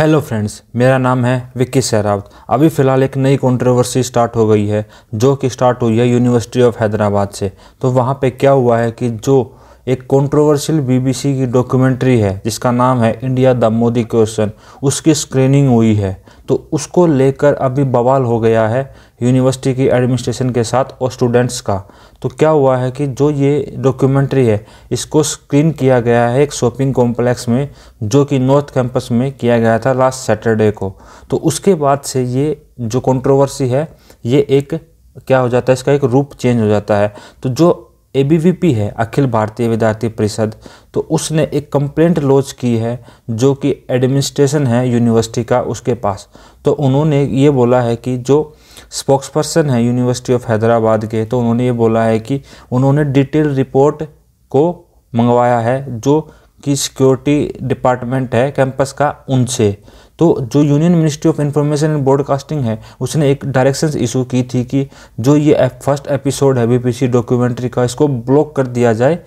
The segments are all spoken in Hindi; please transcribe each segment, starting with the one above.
हेलो फ्रेंड्स मेरा नाम है विक्की सहरावत अभी फ़िलहाल एक नई कंट्रोवर्सी स्टार्ट हो गई है जो कि स्टार्ट हुई है यूनिवर्सिटी ऑफ हैदराबाद से तो वहाँ पे क्या हुआ है कि जो एक कंट्रोवर्शियल बीबीसी की डॉक्यूमेंट्री है जिसका नाम है इंडिया द मोदी क्वेश्चन उसकी स्क्रीनिंग हुई है तो उसको लेकर अभी बवाल हो गया है यूनिवर्सिटी की एडमिनिस्ट्रेशन के साथ और स्टूडेंट्स का तो क्या हुआ है कि जो ये डॉक्यूमेंट्री है इसको स्क्रीन किया गया है एक शॉपिंग कॉम्प्लेक्स में जो कि नॉर्थ कैंपस में किया गया था लास्ट सैटरडे को तो उसके बाद से ये जो कंट्रोवर्सी है ये एक क्या हो जाता है इसका एक रूप चेंज हो जाता है तो जो ए है अखिल भारतीय विद्यार्थी परिषद तो उसने एक कंप्लेंट लॉन्च की है जो कि एडमिनिस्ट्रेशन है यूनिवर्सिटी का उसके पास तो उन्होंने ये बोला है कि जो spokes person university of Hyderabad के तो उन्होंने ये बोला है कि उन्होंने डिटेल रिपोर्ट को मंगवाया है जो कि सिक्योरिटी डिपार्टमेंट है कैंपस का उनसे तो जो union ministry of information and broadcasting है उसने एक डायरेक्शंस इशू की थी कि जो ये फर्स्ट एपिसोड है बीपीसी डॉक्यूमेंट्री का इसको ब्लॉक कर दिया जाए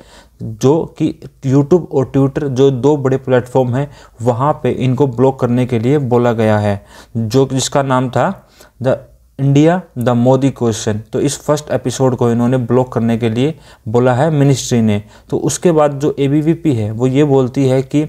जो कि यूट्यूब और ट्विटर जो दो बड़े प्लेटफॉर्म हैं वहाँ पे इनको ब्लॉक करने के लिए बोला गया है जो जिसका नाम था the India the Modi question तो इस फर्स्ट एपिसोड को इन्होंने ब्लॉक करने के लिए बोला है मिनिस्ट्री ने तो उसके बाद जो ए है वो ये बोलती है कि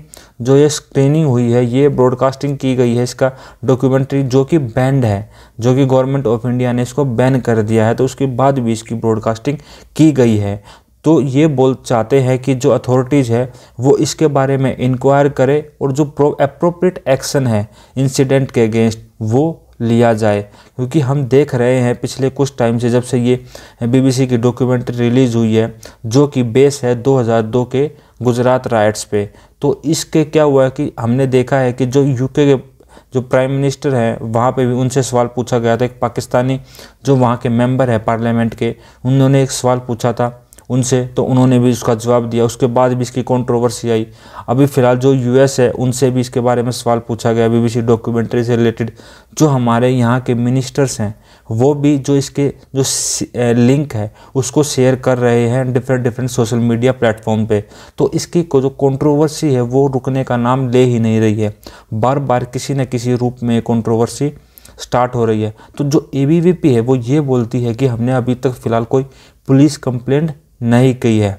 जो ये स्क्रीनिंग हुई है ये ब्रॉडकास्टिंग की गई है इसका डॉक्यूमेंट्री जो कि बैंड है जो कि गवर्नमेंट ऑफ इंडिया ने इसको बैन कर दिया है तो उसके बाद भी इसकी ब्रॉडकास्टिंग की गई है तो ये बोल चाहते हैं कि जो अथॉरिटीज़ है वो इसके बारे में इंक्वायर करे और जो अप्रोप्रिएट एक्शन है इंसिडेंट के अगेंस्ट वो लिया जाए क्योंकि हम देख रहे हैं पिछले कुछ टाइम से जब से ये बीबीसी की डॉक्यूमेंट्री रिलीज़ हुई है जो कि बेस है 2002 के गुजरात राइट्स पे तो इसके क्या हुआ कि हमने देखा है कि जो यूके के जो प्राइम मिनिस्टर हैं वहाँ पे भी उनसे सवाल पूछा गया था एक पाकिस्तानी जो वहाँ के मेंबर है पार्लियामेंट के उन्होंने एक सवाल पूछा था उनसे तो उन्होंने भी उसका जवाब दिया उसके बाद भी इसकी कंट्रोवर्सी आई अभी फ़िलहाल जो यूएस है उनसे भी इसके बारे में सवाल पूछा गया बीबीसी डॉक्यूमेंट्री से रिलेटेड जो हमारे यहाँ के मिनिस्टर्स हैं वो भी जो इसके जो लिंक है उसको शेयर कर रहे हैं different different social media platform पे तो इसकी को जो कंट्रोवर्सी है वो रुकने का नाम ले ही नहीं रही है बार बार किसी न किसी रूप में कंट्रोवर्सी स्टार्ट हो रही है तो जो ए है वो ये बोलती है कि हमने अभी तक फ़िलहाल कोई पुलिस कंप्लेंट नहीं की है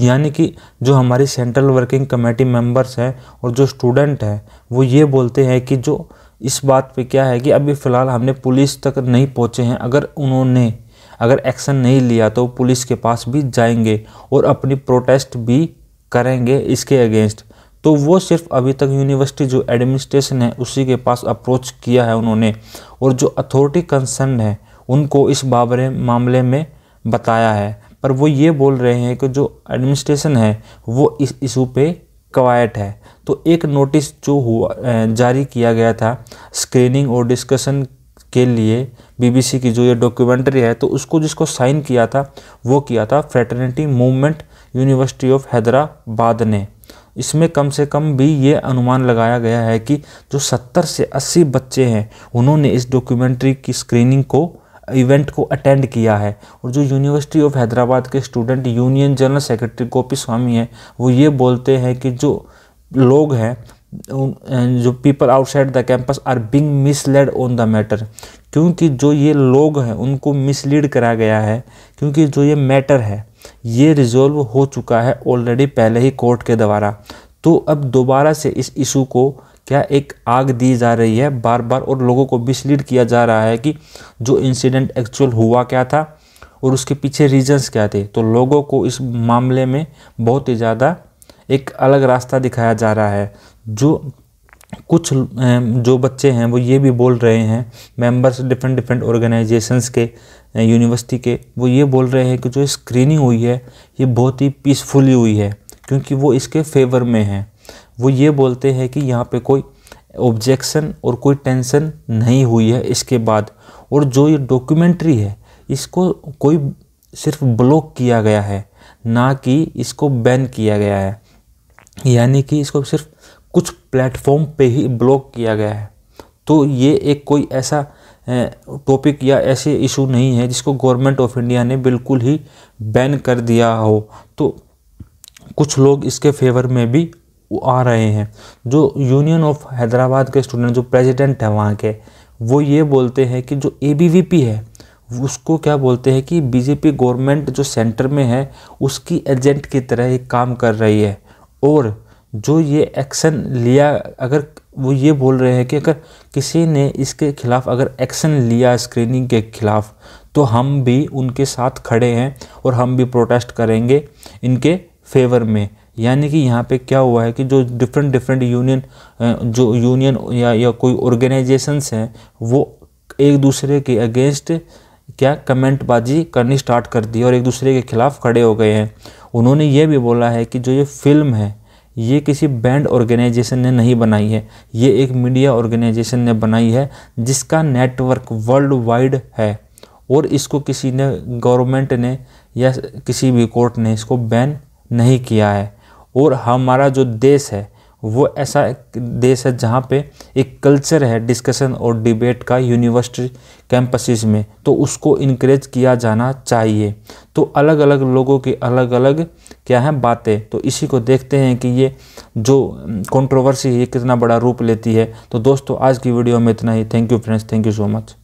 यानी कि जो हमारी सेंट्रल वर्किंग कमेटी मेंबर्स हैं और जो स्टूडेंट हैं वो ये बोलते हैं कि जो इस बात पे क्या है कि अभी फ़िलहाल हमने पुलिस तक नहीं पहुँचे हैं अगर उन्होंने अगर एक्शन नहीं लिया तो पुलिस के पास भी जाएंगे और अपनी प्रोटेस्ट भी करेंगे इसके अगेंस्ट तो वो सिर्फ अभी तक यूनिवर्सिटी जो एडमिनिस्ट्रेशन है उसी के पास अप्रोच किया है उन्होंने और जो अथॉरिटी कंसर्न है उनको इस बाबरे मामले में बताया है पर वो ये बोल रहे हैं कि जो एडमिनिस्ट्रेशन है वो इस इशू पे कवायट है तो एक नोटिस जो हुआ जारी किया गया था स्क्रीनिंग और डिस्कशन के लिए बीबीसी की जो ये डॉक्यूमेंट्री है तो उसको जिसको साइन किया था वो किया था fraternity movement university of Hyderabad ने इसमें कम से कम भी ये अनुमान लगाया गया है कि जो 70 से 80 बच्चे हैं उन्होंने इस डॉक्यूमेंट्री की स्क्रीनिंग को इवेंट को अटेंड किया है और जो यूनिवर्सिटी ऑफ हैदराबाद के student union general secretary Gopi Swamy हैं वो ये बोलते हैं कि जो लोग हैं जो people outside the campus are being misled on the matter क्योंकि जो ये लोग हैं उनको मिसलीड करा गया है क्योंकि जो ये मैटर है ये रिजॉल्व हो चुका है ऑलरेडी पहले ही कोर्ट के द्वारा तो अब दोबारा से इस इशू को क्या एक आग दी जा रही है बार बार और लोगों को मिसलीड किया जा रहा है कि जो इंसिडेंट एक्चुअल हुआ क्या था और उसके पीछे रीजंस क्या थे तो लोगों को इस मामले में बहुत ही ज़्यादा एक अलग रास्ता दिखाया जा रहा है जो कुछ जो बच्चे हैं वो ये भी बोल रहे हैं मेंबर्स डिफरेंट डिफरेंट ऑर्गेनाइजेशंस के यूनिवर्सिटी के वो ये बोल रहे हैं कि जो स्क्रीनिंग हुई है ये बहुत ही पीसफुली हुई है क्योंकि वो इसके फेवर में हैं वो ये बोलते हैं कि यहाँ पे कोई ऑब्जेक्शन और कोई टेंशन नहीं हुई है इसके बाद और जो ये डॉक्यूमेंट्री है इसको कोई सिर्फ ब्लॉक किया गया है ना कि इसको बैन किया गया है यानी कि इसको सिर्फ कुछ प्लेटफॉर्म पे ही ब्लॉक किया गया है तो ये एक कोई ऐसा टॉपिक या ऐसे इशू नहीं है जिसको गवर्नमेंट ऑफ इंडिया ने बिल्कुल ही बैन कर दिया हो तो कुछ लोग इसके फेवर में भी आ रहे हैं जो यूनियन ऑफ हैदराबाद के स्टूडेंट जो प्रेसिडेंट हैं वहाँ के वो ये बोलते हैं कि जो ए है उसको क्या बोलते हैं कि बीजेपी गवर्नमेंट जो सेंटर में है उसकी एजेंट की तरह एक काम कर रही है और जो ये एक्शन लिया अगर वो ये बोल रहे हैं कि अगर किसी ने इसके खिलाफ अगर एक्शन लिया स्क्रीनिंग के खिलाफ तो हम भी उनके साथ खड़े हैं और हम भी प्रोटेस्ट करेंगे इनके फेवर में यानी कि यहाँ पे क्या हुआ है कि जो डिफरेंट डिफरेंट यूनियन जो यूनियन या या कोई ऑर्गेनाइजेशंस हैं वो एक दूसरे के अगेंस्ट क्या कमेंटबाजी करनी स्टार्ट कर दी और एक दूसरे के खिलाफ खड़े हो गए हैं उन्होंने ये भी बोला है कि जो ये फिल्म है ये किसी बैंड ऑर्गेनाइजेशन ने नहीं बनाई है ये एक मीडिया ऑर्गेनाइजेशन ने बनाई है जिसका नेटवर्क वर्ल्ड वाइड है और इसको किसी ने गवर्नमेंट ने या किसी भी कोर्ट ने इसको बैन नहीं किया है और हमारा जो देश है वो ऐसा देश है जहाँ पे एक कल्चर है डिस्कशन और डिबेट का यूनिवर्सिटी कैंपसेस में तो उसको इनक्रेज किया जाना चाहिए तो अलग अलग लोगों के अलग अलग क्या है बातें तो इसी को देखते हैं कि ये जो कंट्रोवर्सी है ये कितना बड़ा रूप लेती है तो दोस्तों आज की वीडियो में इतना ही thank you friends thank you so much